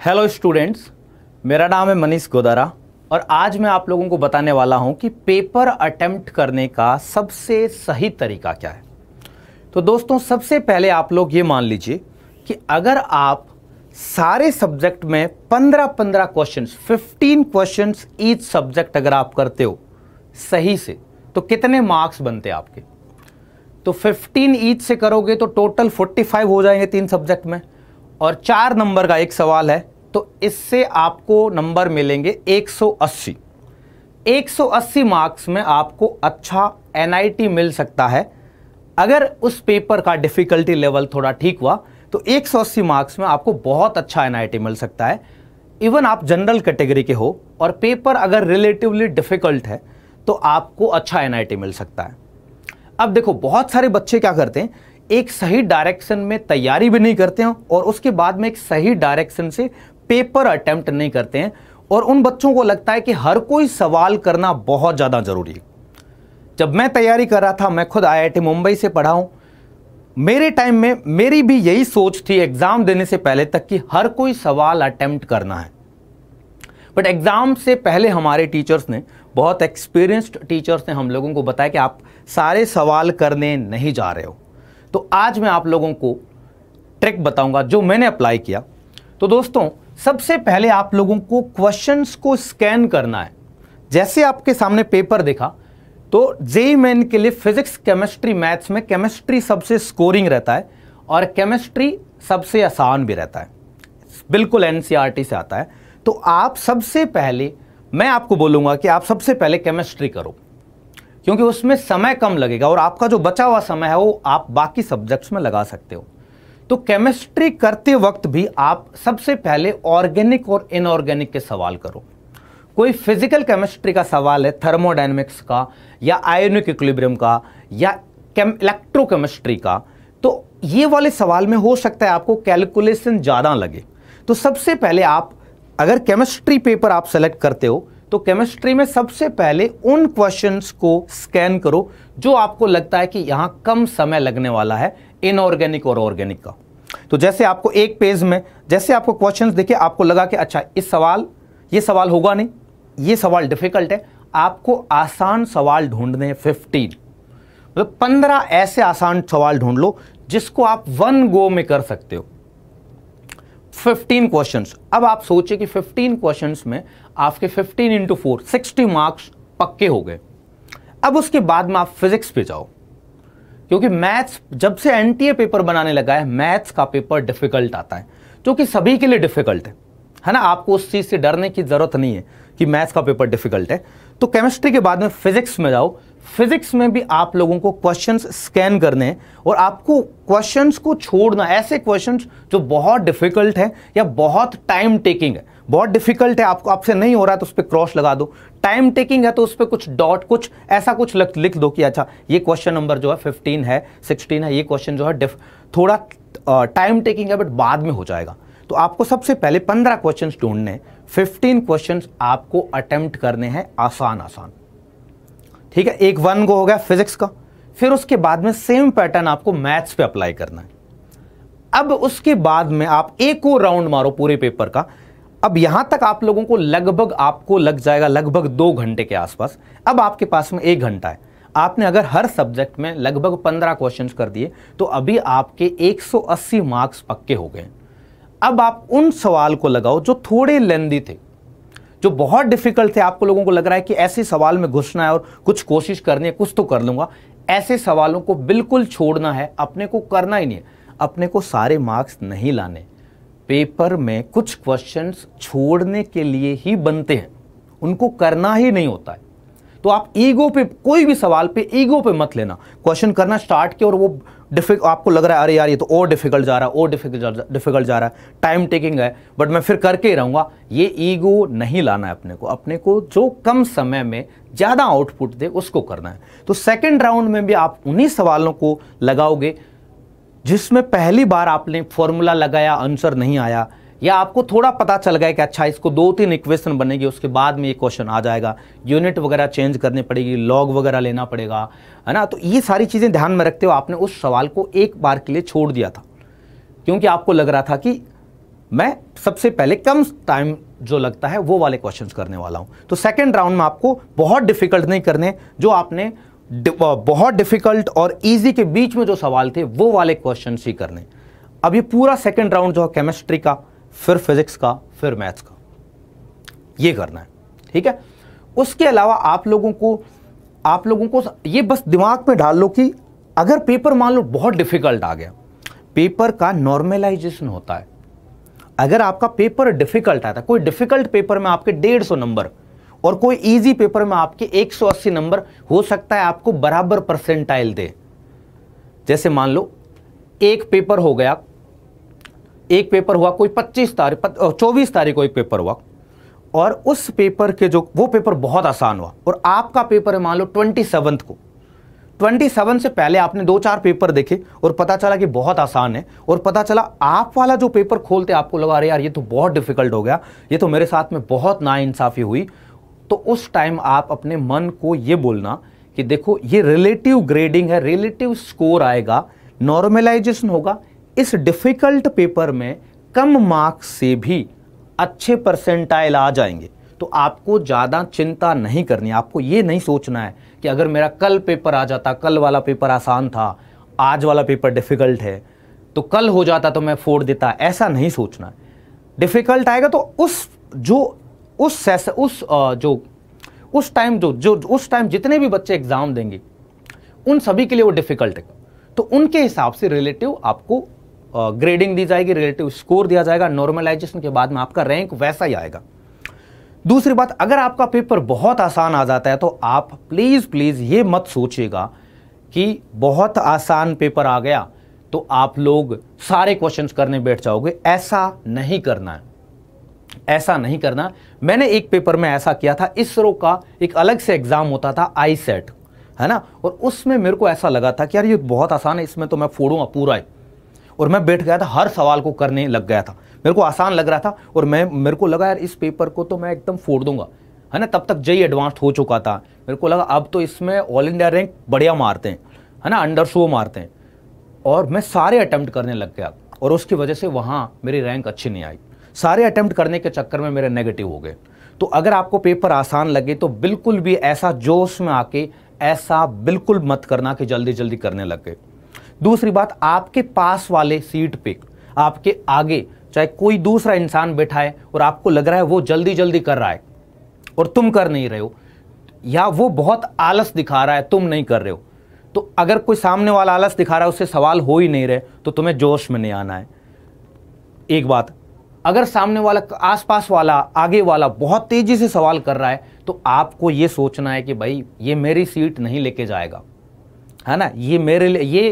hello students मेरा नाम है मनीष गोदारा और आज मैं आप लोगों को बताने वाला हूं कि पेपर अटेम्प्ट करने का सबसे सही तरीका क्या है तो दोस्तों सबसे पहले आप लोग ये मान लीजिए कि अगर आप सारे सब्जेक्ट में पंद्रह पंद्रह questions fifteen questions each subject अगर आप करते हो सही से तो कितने मार्क्स बनते हैं आपके तो 15 ईच से करोगे तो टोटल 45 हो जाएंगे तीन सब्जेक्ट में और चार नंबर का एक सवाल है तो इससे आपको नंबर मिलेंगे 180 180 मार्क्स में आपको अच्छा एनआईटी मिल सकता है अगर उस पेपर का डिफ़िकल्टी लेवल थोड़ा ठीक हुआ तो 180 मार्क्स में आपको बहुत अच्छा एनआईटी मिल सकता है इवन आप जनरल कैटेगरी के हो और पेपर अगर रिलेटिवली डिफ़िकल्ट है तो आपको अच्छा एनआईटी मिल सकता है अब देखो बहुत सारे बच्चे क्या करते हैं एक सही डायरेक्शन में तैयारी भी नहीं करते हैं और उसके बाद में एक सही डायरेक्शन से पेपर अटैम्प्ट नहीं करते हैं और उन बच्चों को लगता है कि हर कोई सवाल करना बहुत ज़्यादा ज़रूरी है जब मैं तैयारी कर रहा था मैं खुद आईआईटी मुंबई से पढ़ा हूँ मेरे टाइम में मेरी भी यही सोच थी एग्ज़ाम देने से पहले तक कि हर कोई सवाल अटैम्प्ट करना है बट एग्ज़ाम से पहले हमारे टीचर्स ने बहुत एक्सपीरियंस्ड टीचर्स ने हम लोगों को बताया कि आप सारे सवाल करने नहीं जा रहे हो तो आज मैं आप लोगों को ट्रिक बताऊंगा जो मैंने अप्लाई किया तो दोस्तों सबसे पहले आप लोगों को क्वेश्चंस को स्कैन करना है जैसे आपके सामने पेपर देखा तो जेई मैन के लिए फिजिक्स केमिस्ट्री मैथ्स में केमिस्ट्री सबसे स्कोरिंग रहता है और केमिस्ट्री सबसे आसान भी रहता है बिल्कुल एन e से आता है तो आप सबसे पहले मैं आपको बोलूँगा कि आप सबसे पहले केमिस्ट्री करो क्योंकि उसमें समय कम लगेगा और आपका जो बचा हुआ समय है वो आप बाकी सब्जेक्ट्स में लगा सकते हो तो केमिस्ट्री करते वक्त भी आप सबसे पहले ऑर्गेनिक और इनऑर्गेनिक के सवाल करो कोई फिजिकल केमिस्ट्री का सवाल है थर्मोडाइनमिक्स का या आयोनिक इक्विलिब्रियम का या इलेक्ट्रोकेमिस्ट्री का तो ये वाले सवाल में हो सकता है आपको कैलकुलेशन ज़्यादा लगे तो सबसे पहले आप अगर केमिस्ट्री पेपर आप सेलेक्ट करते हो तो केमिस्ट्री में सबसे पहले उन क्वेश्चंस को स्कैन करो जो आपको लगता है कि यहां कम समय लगने वाला है इनऑर्गेनिक और ऑर्गेनिक का तो जैसे आपको एक पेज में जैसे आपको क्वेश्चन देखे आपको लगा कि अच्छा इस सवाल ये सवाल होगा नहीं ये सवाल डिफिकल्ट है आपको आसान सवाल ढूंढने फिफ्टीन मतलब पंद्रह ऐसे आसान सवाल ढूंढ लो जिसको आप वन गो में कर सकते हो 15 क्वेश्चंस अब आप सोचिए कि 15 क्वेश्चंस में आपके 15 इंटू फोर सिक्सटी मार्क्स पक्के हो गए अब उसके बाद में आप फिजिक्स पे जाओ क्योंकि मैथ्स जब से एन पेपर बनाने लगा है मैथ्स का पेपर डिफिकल्ट आता है जो कि सभी के लिए डिफिकल्ट है है ना आपको उस चीज़ से डरने की ज़रूरत नहीं है कि मैथ्स का पेपर डिफिकल्ट है तो केमिस्ट्री के बाद में फिजिक्स में जाओ फिजिक्स में भी आप लोगों को क्वेश्चंस स्कैन करने हैं और आपको क्वेश्चंस को छोड़ना ऐसे क्वेश्चंस जो बहुत डिफिकल्ट है या बहुत टाइम टेकिंग है बहुत डिफिकल्ट है आपको आपसे नहीं हो रहा तो उस पर क्रॉस लगा दो टाइम टेकिंग है तो उस पर तो कुछ डॉट कुछ ऐसा कुछ लिख दो कि अच्छा ये क्वेश्चन नंबर जो है फिफ्टीन है सिक्सटीन है ये क्वेश्चन जो है डिफ थोड़ा टाइम टेकिंग है बट बाद में हो जाएगा तो आपको सबसे पहले पंद्रह क्वेश्चन ढूंढने फिफ्टीन क्वेश्चन आपको अटेम्प्ट करने हैं आसान आसान ठीक है एक वन को हो गया फिजिक्स का फिर उसके बाद में सेम पैटर्न आपको मैथ्स पे अप्लाई करना है अब उसके बाद में आप एक और राउंड मारो पूरे पेपर का अब यहां तक आप लोगों को लगभग आपको लग जाएगा लगभग दो घंटे के आसपास अब आपके पास में एक घंटा है आपने अगर हर सब्जेक्ट में लगभग पंद्रह क्वेश्चन कर दिए तो अभी आपके एक मार्क्स पक्के हो गए अब आप उन सवाल को लगाओ जो थोड़े लेंदी थे जो बहुत डिफिकल्ट थे आपको लोगों को लग रहा है कि ऐसे सवाल में घुसना है और कुछ कोशिश करनी है कुछ तो कर लूंगा ऐसे सवालों को बिल्कुल छोड़ना है अपने को करना ही नहीं है अपने को सारे मार्क्स नहीं लाने पेपर में कुछ क्वेश्चंस छोड़ने के लिए ही बनते हैं उनको करना ही नहीं होता है तो आप ईगो पे कोई भी सवाल पे ईगो पे मत लेना क्वेश्चन करना स्टार्ट किया और वो डिफिक आपको लग रहा है अरे यार ये तो और डिफिकल्ट जा रहा है और डिफिकल्ट डिफिकल्ट जा रहा है टाइम टेकिंग है बट मैं फिर करके ही रहूँगा ये ईगो नहीं लाना है अपने को अपने को जो कम समय में ज़्यादा आउटपुट दे उसको करना है तो सेकेंड राउंड में भी आप उन्हीं सवालों को लगाओगे जिसमें पहली बार आपने फॉर्मूला लगाया आंसर नहीं आया या आपको थोड़ा पता चल गया कि अच्छा इसको दो तीन इक्वेशन बनेगी उसके बाद में ये क्वेश्चन आ जाएगा यूनिट वगैरह चेंज करनी पड़ेगी लॉग वगैरह लेना पड़ेगा है ना तो ये सारी चीज़ें ध्यान में रखते हुए आपने उस सवाल को एक बार के लिए छोड़ दिया था क्योंकि आपको लग रहा था कि मैं सबसे पहले कम टाइम जो लगता है वो वाले क्वेश्चन करने वाला हूँ तो सेकेंड राउंड में आपको बहुत डिफिकल्ट नहीं करने जो आपने बहुत डिफिकल्ट और ईजी के बीच में जो सवाल थे वो वाले क्वेश्चन ही करने अब ये पूरा सेकेंड राउंड जो है केमिस्ट्री का फिर फिजिक्स का फिर मैथ्स का ये करना है ठीक है उसके अलावा आप लोगों को आप लोगों को ये बस दिमाग में डाल लो कि अगर पेपर मान लो बहुत डिफ़िकल्ट आ गया पेपर का नॉर्मलाइजेशन होता है अगर आपका पेपर डिफ़िकल्ट आता है कोई डिफ़िकल्ट पेपर में आपके डेढ़ सौ नंबर और कोई इजी पेपर में आपके एक सौ अस्सी नंबर हो सकता है आपको बराबर परसेंटाइल दे जैसे मान लो एक पेपर हो गया एक पेपर हुआ कोई पच्चीस तारीख चौबीस तारीख को एक पेपर हुआ और उस पेपर के जो वो पेपर बहुत आसान हुआ और आपका पेपर है मान लो ट्वेंटी सेवन्थ को ट्वेंटी सेवन से पहले आपने दो चार पेपर देखे और पता चला कि बहुत आसान है और पता चला आप वाला जो पेपर खोलते आपको लगा रहे यार ये तो बहुत डिफिकल्ट हो गया ये तो मेरे साथ में बहुत नाइंसाफ़ी हुई तो उस टाइम आप अपने मन को ये बोलना कि देखो ये रिलेटिव ग्रेडिंग है रिलेटिव स्कोर आएगा नॉर्मलाइजेशन होगा इस डिफ़िकल्ट पेपर में कम मार्क्स से भी अच्छे परसेंटाइल आ जाएंगे तो आपको ज़्यादा चिंता नहीं करनी आपको ये नहीं सोचना है कि अगर मेरा कल पेपर आ जाता कल वाला पेपर आसान था आज वाला पेपर डिफ़िकल्ट है तो कल हो जाता तो मैं फोड़ देता ऐसा नहीं सोचना है डिफ़िकल्ट आएगा तो उस जो उस सेस उस जो उस टाइम जो जो उस टाइम जितने भी बच्चे एग्ज़ाम देंगे उन सभी के लिए वो डिफ़िकल्ट है तो उनके हिसाब से रिलेटिव आपको ग्रेडिंग दी जाएगी रिलेटिव स्कोर दिया जाएगा नॉर्मलाइजेशन के बाद में आपका रैंक वैसा ही आएगा दूसरी बात अगर आपका पेपर बहुत आसान आ जाता है तो आप प्लीज़ प्लीज़ ये मत सोचिएगा कि बहुत आसान पेपर आ गया तो आप लोग सारे क्वेश्चंस करने बैठ जाओगे ऐसा नहीं करना है ऐसा नहीं करना मैंने एक पेपर में ऐसा किया था इसरो का एक अलग से एग्ज़ाम होता था आई सेट है ना और उसमें मेरे को ऐसा लगा था कि यार ये बहुत आसान है इसमें तो मैं फोड़ूंगा पूरा ही और मैं बैठ गया था हर सवाल को करने लग गया था मेरे को आसान लग रहा था और मैं मेरे को लगा यार इस पेपर को तो मैं एकदम फोड़ दूंगा है ना तब तक जय एडवांस e हो चुका था मेरे को लगा अब तो इसमें ऑल इंडिया रैंक बढ़िया मारते हैं है ना अंडर शो मारते हैं और मैं सारे अटैम्प्ट करने लग गया और उसकी वजह से वहाँ मेरी रैंक अच्छी नहीं आई सारे अटैम्प्ट करने के चक्कर में मेरे नेगेटिव हो गए तो अगर आपको पेपर आसान लगे तो बिल्कुल भी ऐसा जोश में आके ऐसा बिल्कुल मत करना कि जल्दी जल्दी करने लग गए दूसरी बात आपके पास वाले सीट पे आपके आगे चाहे कोई दूसरा इंसान बैठा है और आपको लग रहा है वो जल्दी जल्दी कर रहा है और तुम कर नहीं रहे हो या वो बहुत आलस दिखा रहा है तुम नहीं कर रहे हो तो अगर कोई सामने वाला आलस दिखा रहा है उससे सवाल हो ही नहीं रहे तो तुम्हें जोश में नहीं आना है एक बात अगर सामने वाला आसपास वाला आगे वाला बहुत तेज़ी से सवाल कर रहा है तो आपको ये सोचना है कि भाई ये मेरी सीट नहीं लेके जाएगा है ना ये मेरे लिए ये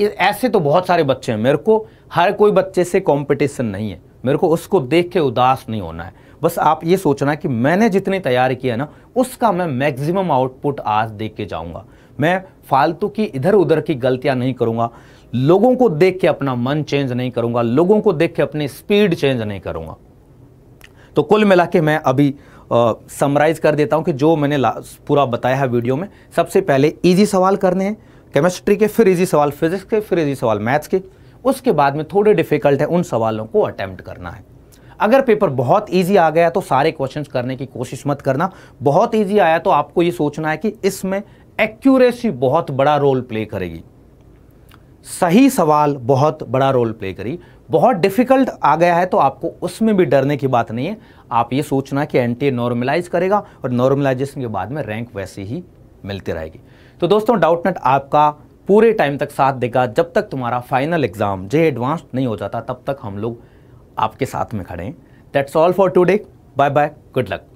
ऐसे तो बहुत सारे बच्चे हैं मेरे को हर कोई बच्चे से कंपटीशन नहीं है मेरे को उसको देख के उदास नहीं होना है बस आप ये सोचना कि मैंने जितनी तैयारी किया ना उसका मैं मैक्सिमम आउटपुट आज देख के जाऊँगा मैं फालतू की इधर उधर की गलतियाँ नहीं करूँगा लोगों को देख के अपना मन चेंज नहीं करूँगा लोगों को देख के अपनी स्पीड चेंज नहीं करूँगा तो कुल मिला के मैं अभी समराइज कर देता हूँ कि जो मैंने पूरा बताया है वीडियो में सबसे पहले ईजी सवाल करने हैं केमिस्ट्री के फिर इजी सवाल फिजिक्स के फिर इजी सवाल मैथ्स के उसके बाद में थोड़े डिफिकल्ट है उन सवालों को अटैम्प्ट करना है अगर पेपर बहुत इजी आ गया तो सारे क्वेश्चंस करने की कोशिश मत करना बहुत इजी आया तो आपको ये सोचना है कि इसमें एक्यूरेसी बहुत बड़ा रोल प्ले करेगी सही सवाल बहुत बड़ा रोल प्ले करी बहुत डिफिकल्ट आ गया है तो आपको उसमें भी डरने की बात नहीं है आप ये सोचना कि एंटी नॉर्मलाइज करेगा और नॉर्मलाइजेशन के बाद में रैंक वैसे ही मिलती रहेगी तो दोस्तों डाउट नट आपका पूरे टाइम तक साथ देगा जब तक तुम्हारा फाइनल एग्ज़ाम जे एडवांस नहीं हो जाता तब तक हम लोग आपके साथ में खड़े हैं that's all for today bye bye good luck